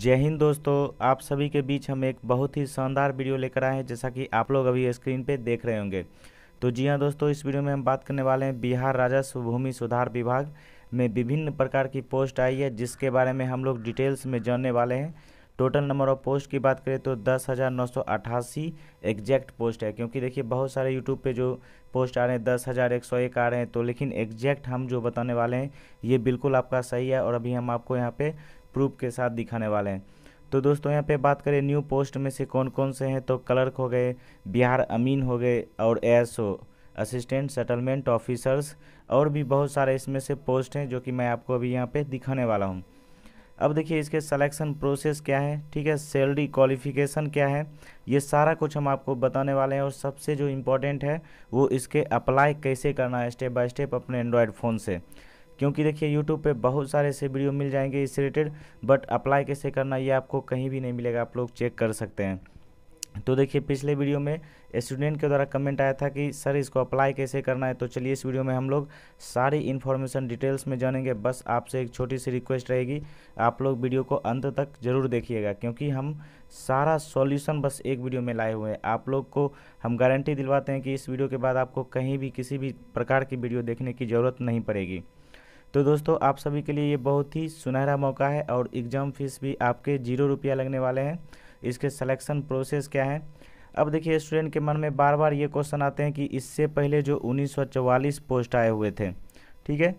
जय हिंद दोस्तों आप सभी के बीच हम एक बहुत ही शानदार वीडियो लेकर आए हैं जैसा कि आप लोग अभी स्क्रीन पे देख रहे होंगे तो जी हाँ दोस्तों इस वीडियो में हम बात करने वाले हैं बिहार राजस्व भूमि सुधार विभाग में विभिन्न प्रकार की पोस्ट आई है जिसके बारे में हम लोग डिटेल्स में जानने वाले हैं टोटल नंबर ऑफ पोस्ट की बात करें तो दस हज़ार नौ सौ अट्ठासी एग्जैक्ट पोस्ट है क्योंकि देखिए बहुत सारे यूट्यूब पे जो पोस्ट आ रहे हैं दस हज़ार एक सौ एक आ रहे हैं तो लेकिन एग्जैक्ट हम जो बताने वाले हैं ये बिल्कुल आपका सही है और अभी हम आपको यहाँ पे प्रूफ के साथ दिखाने वाले हैं तो दोस्तों यहाँ पे बात करें न्यू पोस्ट में से कौन कौन से हैं तो क्लर्क हो गए बिहार अमीन हो गए और एएसओ असिस्टेंट सेटलमेंट ऑफिसर्स और भी बहुत सारे इसमें से पोस्ट हैं जो कि मैं आपको अभी यहाँ पे दिखाने वाला हूँ अब देखिए इसके सिलेक्शन प्रोसेस क्या है ठीक है सैलरी क्वालिफिकेशन क्या है ये सारा कुछ हम आपको बताने वाले हैं और सबसे जो इम्पोर्टेंट है वो इसके अप्लाई कैसे करना है स्टेप बाय स्टेप अपने एंड्रॉयड फ़ोन से क्योंकि देखिए यूट्यूब पे बहुत सारे ऐसे वीडियो मिल जाएंगे इससे रिलेटेड बट अप्लाई कैसे करना ये आपको कहीं भी नहीं मिलेगा आप लोग चेक कर सकते हैं तो देखिए पिछले वीडियो में स्टूडेंट के द्वारा कमेंट आया था कि सर इसको अप्लाई कैसे करना है तो चलिए इस वीडियो में हम लोग सारी इन्फॉर्मेशन डिटेल्स में जानेंगे बस आपसे एक छोटी सी रिक्वेस्ट रहेगी आप लोग वीडियो को अंत तक ज़रूर देखिएगा क्योंकि हम सारा सॉल्यूशन बस एक वीडियो में लाए हुए हैं आप लोग को हम गारंटी दिलवाते हैं कि इस वीडियो के बाद आपको कहीं भी किसी भी प्रकार की वीडियो देखने की ज़रूरत नहीं पड़ेगी तो दोस्तों आप सभी के लिए ये बहुत ही सुनहरा मौका है और एग्ज़ाम फ़ीस भी आपके जीरो रुपया लगने वाले हैं इसके सिलेक्शन प्रोसेस क्या है अब देखिए स्टूडेंट के मन में बार बार ये क्वेश्चन आते हैं कि इससे पहले जो 1944 पोस्ट आए हुए थे ठीक है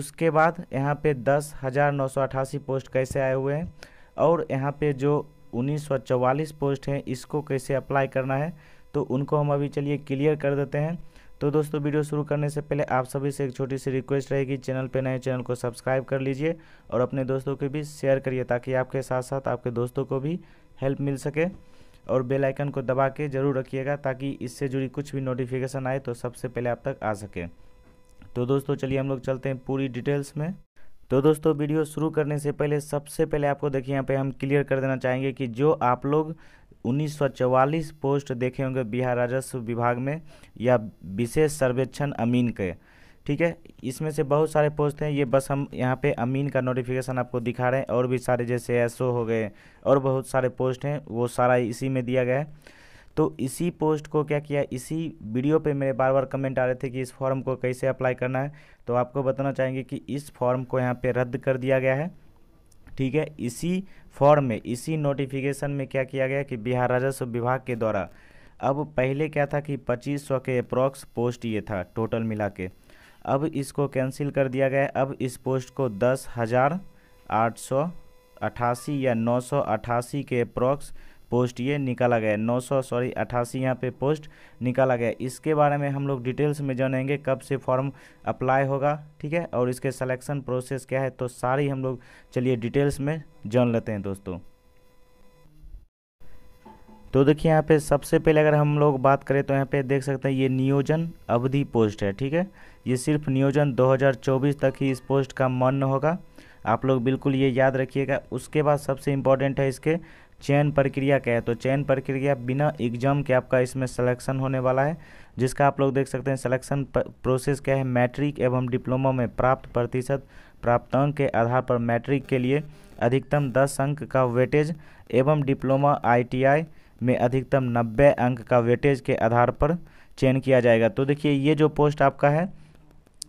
उसके बाद यहाँ पे दस हज़ार नौ सौ अठासी पोस्ट कैसे आए हुए हैं और यहाँ पे जो 1944 पोस्ट हैं इसको कैसे अप्लाई करना है तो उनको हम अभी चलिए क्लियर कर देते हैं तो दोस्तों वीडियो शुरू करने से पहले आप सभी से एक छोटी सी रिक्वेस्ट रहेगी चैनल पे नए चैनल को सब्सक्राइब कर लीजिए और अपने दोस्तों के भी शेयर करिए ताकि आपके साथ साथ आपके दोस्तों को भी हेल्प मिल सके और बेल आइकन को दबा के ज़रूर रखिएगा ताकि इससे जुड़ी कुछ भी नोटिफिकेशन आए तो सबसे पहले आप तक आ सके तो दोस्तों चलिए हम लोग चलते हैं पूरी डिटेल्स में तो दोस्तों वीडियो शुरू करने से पहले सबसे पहले आपको देखिए यहाँ पे हम क्लियर कर देना चाहेंगे कि जो आप लोग 1944 पोस्ट देखे होंगे बिहार राजस्व विभाग में या विशेष सर्वेक्षण अमीन के ठीक है इसमें से बहुत सारे पोस्ट हैं ये बस हम यहाँ पे अमीन का नोटिफिकेशन आपको दिखा रहे हैं और भी सारे जैसे एसओ हो गए और बहुत सारे पोस्ट हैं वो सारा इसी में दिया गया है तो इसी पोस्ट को क्या किया इसी वीडियो पे मेरे बार बार कमेंट आ रहे थे कि इस फॉर्म को कैसे अप्लाई करना है तो आपको बताना चाहेंगे कि इस फॉर्म को यहाँ पे रद्द कर दिया गया है ठीक है इसी फॉर्म में इसी नोटिफिकेशन में क्या किया गया कि बिहार राजस्व विभाग के द्वारा अब पहले क्या था कि 2500 के अप्रॉक्स पोस्ट ये था टोटल मिला के अब इसको कैंसिल कर दिया गया अब इस पोस्ट को दस हज़ार आठ सौ अट्ठासी या नौ सौ अट्ठासी के अप्रॉक्स पोस्ट ये निकाला गया नौ सौ सॉरी अट्ठासी यहाँ पे पोस्ट निकाला गया इसके बारे में हम लोग डिटेल्स में जानेंगे कब से फॉर्म अप्लाई होगा ठीक है और इसके सलेक्शन प्रोसेस क्या है तो सारी हम लोग चलिए डिटेल्स में जान लेते हैं दोस्तों तो देखिए यहाँ पे सबसे पहले अगर हम लोग बात करें तो यहाँ पे देख सकते हैं ये नियोजन अवधि पोस्ट है ठीक है ये सिर्फ नियोजन 2024 तक ही इस पोस्ट का मन होगा आप लोग बिल्कुल ये याद रखिएगा उसके बाद सबसे इम्पॉर्टेंट है इसके चयन प्रक्रिया क्या है तो चयन प्रक्रिया बिना एग्जाम के आपका इसमें सिलेक्शन होने वाला है जिसका आप लोग देख सकते हैं सिलेक्शन प्रोसेस क्या है मैट्रिक एवं डिप्लोमा में प्राप्त प्रतिशत प्राप्तांक के आधार पर मैट्रिक के लिए अधिकतम दस अंक का वेटेज एवं डिप्लोमा आईटीआई में अधिकतम नब्बे अंक का वेटेज के आधार पर चयन किया जाएगा तो देखिए ये जो पोस्ट आपका है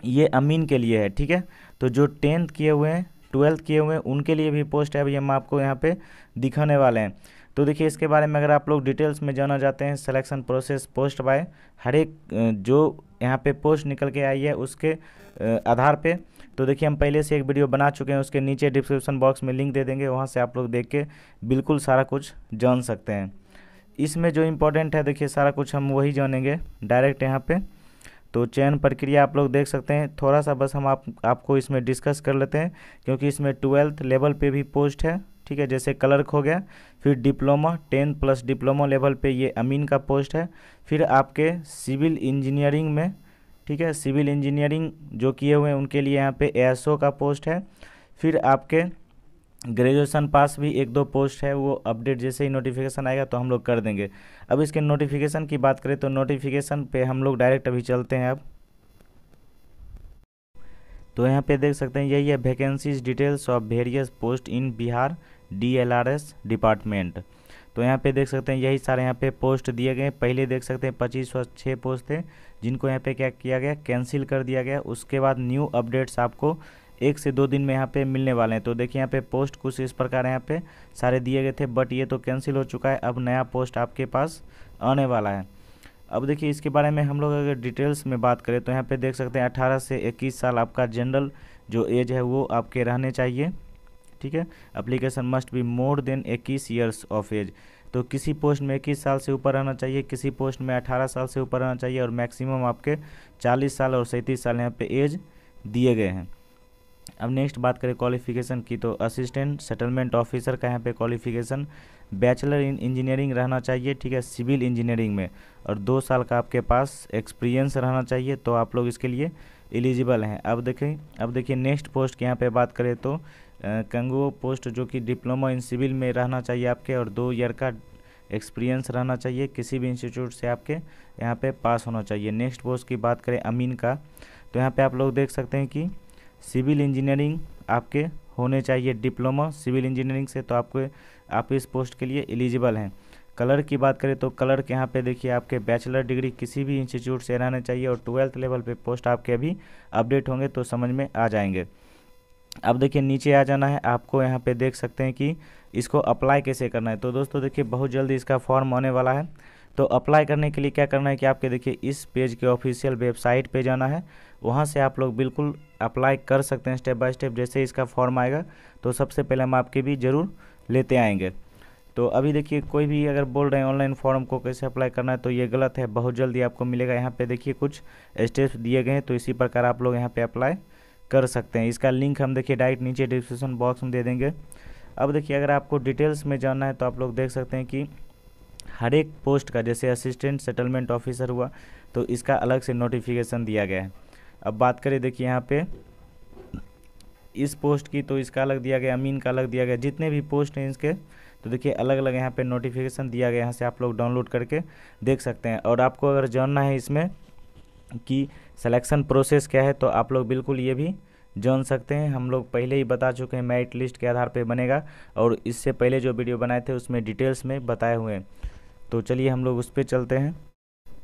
ये अमीन के लिए है ठीक है तो जो टेंथ किए हुए हैं ट्वेल्थ किए हुए हैं उनके लिए भी पोस्ट है अभी हम आपको यहाँ पे दिखाने वाले हैं तो देखिए इसके बारे में अगर आप लोग डिटेल्स में जाना चाहते हैं सिलेक्शन प्रोसेस पोस्ट बाय हर एक जो यहाँ पे पोस्ट निकल के आई है उसके आधार पे तो देखिए हम पहले से एक वीडियो बना चुके हैं उसके नीचे डिस्क्रिप्शन बॉक्स में लिंक दे देंगे वहाँ से आप लोग देख के बिल्कुल सारा कुछ जान सकते हैं इसमें जो इम्पोर्टेंट है देखिए सारा कुछ हम वही जानेंगे डायरेक्ट यहाँ पर तो चयन प्रक्रिया आप लोग देख सकते हैं थोड़ा सा बस हम आप आपको इसमें डिस्कस कर लेते हैं क्योंकि इसमें ट्वेल्थ लेवल पे भी पोस्ट है ठीक है जैसे क्लर्क हो गया फिर diploma ten plus diploma level पे ये अमीन का पोस्ट है फिर आपके सिविल इंजीनियरिंग में ठीक है सिविल इंजीनियरिंग जो किए हुए हैं उनके लिए यहाँ पे एएसओ का पोस्ट है फिर आपके ग्रेजुएशन पास भी एक दो पोस्ट है वो अपडेट जैसे ही नोटिफिकेशन आएगा तो हम लोग कर देंगे अब इसके नोटिफिकेशन की बात करें तो नोटिफिकेशन पे हम लोग डायरेक्ट अभी चलते हैं अब तो यहाँ पे देख सकते हैं यही है vacancies details of various post in Bihar DLRS department तो यहाँ पे देख सकते हैं यही सारे यहाँ पे पोस्ट दिए गए पहले देख सकते हैं पच्चीस सौ छः पोस्ट थे जिनको यहाँ पे क्या किया गया कैंसिल कर दिया गया उसके बाद न्यू अपडेट्स आपको एक से दो दिन में यहाँ पे मिलने वाले हैं तो देखिए यहाँ पे पोस्ट कुछ इस प्रकार यहाँ पे सारे दिए गए थे बट ये तो कैंसिल हो चुका है अब नया पोस्ट आपके पास आने वाला है अब देखिए इसके बारे में हम लोग अगर डिटेल्स में बात करें तो यहाँ पे देख सकते हैं अट्ठारह से इक्कीस साल आपका जनरल जो एज है वो आपके रहने चाहिए ठीक है application must be more than इक्कीस ईयर्स ऑफ एज तो किसी पोस्ट में इक्कीस साल से ऊपर रहना चाहिए किसी पोस्ट में अठारह साल से ऊपर रहना चाहिए और मैक्सिमम आपके चालीस साल और सैंतीस साल यहाँ पर एज दिए गए हैं अब नेक्स्ट बात करें क्वालिफिकेशन की तो असिस्टेंट सेटलमेंट ऑफिसर का यहाँ पे क्वालिफिकेशन बैचलर इन इंजीनियरिंग रहना चाहिए ठीक है सिविल इंजीनियरिंग में और दो साल का आपके पास एक्सपीरियंस रहना चाहिए तो आप लोग इसके लिए एलिजिबल हैं अब देखें अब देखिए नेक्स्ट पोस्ट की यहाँ पर बात करें तो कंगो पोस्ट जो कि डिप्लोमा इन सिविल में रहना चाहिए आपके और दो ईयर का एक्सपीरियंस रहना चाहिए किसी भी इंस्टीट्यूट से आपके यहाँ पे पास होना चाहिए नेक्स्ट पोस्ट की बात करें अमीन का तो यहाँ पे आप लोग देख सकते हैं कि सिविल इंजीनियरिंग आपके होने चाहिए डिप्लोमा सिविल इंजीनियरिंग से तो आपके आप इस पोस्ट के लिए एलिजिबल हैं कलर की बात करें तो कलर के यहाँ पे देखिए आपके बैचलर डिग्री किसी भी इंस्टीट्यूट से रहना चाहिए और ट्वेल्थ लेवल पे पोस्ट आपके अभी अपडेट होंगे तो समझ में आ जाएंगे अब देखिए नीचे आ जाना है आपको यहाँ पे देख सकते हैं कि इसको अप्लाई कैसे करना है तो दोस्तों देखिए बहुत जल्दी इसका फॉर्म आने वाला है तो अप्लाई करने के लिए क्या करना है कि आपके देखिए इस पेज के ऑफिशियल वेबसाइट पर जाना है वहाँ से आप लोग बिल्कुल अप्लाई कर सकते हैं स्टेप बाय स्टेप जैसे इसका फॉर्म आएगा तो सबसे पहले हम आपके भी ज़रूर लेते आएंगे तो अभी देखिए कोई भी अगर बोल रहे हैं ऑनलाइन फॉर्म को कैसे अप्लाई करना है तो ये गलत है बहुत जल्दी आपको मिलेगा यहाँ पे देखिए कुछ स्टेप्स दिए गए हैं तो इसी प्रकार आप लोग यहाँ पे अप्लाई कर सकते हैं इसका लिंक हम देखिए डायरेक्ट नीचे डिस्क्रिप्शन बॉक्स में दे देंगे अब देखिए अगर आपको डिटेल्स में जानना है तो आप लोग देख सकते हैं कि हर एक पोस्ट का जैसे असिस्टेंट सेटलमेंट ऑफिसर हुआ तो इसका अलग से नोटिफिकेशन दिया गया है अब बात करें देखिए यहाँ पे इस पोस्ट की तो इसका अलग दिया गया अमीन का अलग दिया गया जितने भी पोस्ट हैं इसके तो देखिए अलग अलग यहाँ पे नोटिफिकेशन दिया गया यहाँ से आप लोग डाउनलोड करके देख सकते हैं और आपको अगर जानना है इसमें कि सिलेक्शन प्रोसेस क्या है तो आप लोग बिल्कुल ये भी जान सकते हैं हम लोग पहले ही बता चुके हैं मेरिट लिस्ट के आधार पर बनेगा और इससे पहले जो वीडियो बनाए थे उसमें डिटेल्स में बताए हुए हैं तो चलिए हम लोग उस पर चलते हैं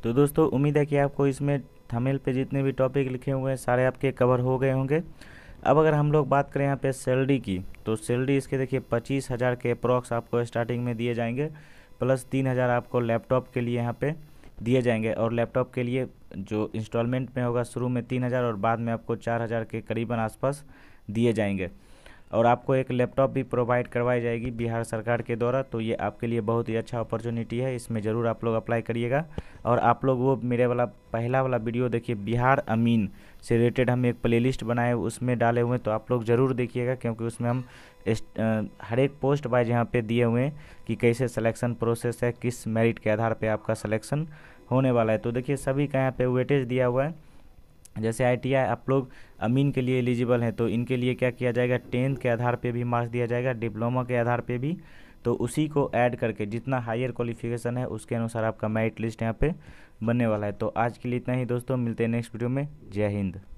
तो दोस्तों उम्मीद है कि आपको इसमें थमेल पे जितने भी टॉपिक लिखे हुए हैं सारे आपके कवर हो गए होंगे अब अगर हम लोग बात करें यहाँ पे सैलरी की तो सैलरी इसके देखिए पच्चीस हज़ार के अप्रॉक्स आपको स्टार्टिंग में दिए जाएंगे प्लस तीन हज़ार आपको लैपटॉप के लिए यहाँ पे दिए जाएंगे और लैपटॉप के लिए जो इंस्टॉलमेंट में होगा शुरू में तीन हज़ार और बाद में आपको चार हज़ार के करीबन आसपास दिए जाएंगे और आपको एक लैपटॉप भी प्रोवाइड करवाई जाएगी बिहार सरकार के द्वारा तो ये आपके लिए बहुत ही अच्छा अपॉर्चुनिटी है इसमें ज़रूर आप लोग अप्लाई करिएगा और आप लोग वो मेरे वाला पहला वाला वीडियो देखिए बिहार अमीन से रिलेटेड हम एक लिस्ट बनाए उसमें डाले हुए हैं तो आप लोग ज़रूर देखिएगा क्योंकि उसमें हम हर एक पोस्ट वाइज यहाँ पर दिए हुए हैं कि कैसे सलेक्शन प्रोसेस है किस मेरिट के आधार पर आपका सलेक्शन होने वाला है तो देखिए सभी का यहाँ पे वेटेज दिया हुआ है जैसे आई आप लोग अमीन के लिए एलिजिबल हैं तो इनके लिए क्या किया जाएगा टेंथ के आधार पे भी मार्क्स दिया जाएगा डिप्लोमा के आधार पे भी तो उसी को ऐड करके जितना हायर क्वालिफिकेशन है उसके अनुसार आपका मेरिट लिस्ट यहाँ पे बनने वाला है तो आज के लिए इतना ही दोस्तों मिलते हैं नेक्स्ट वीडियो में जय हिंद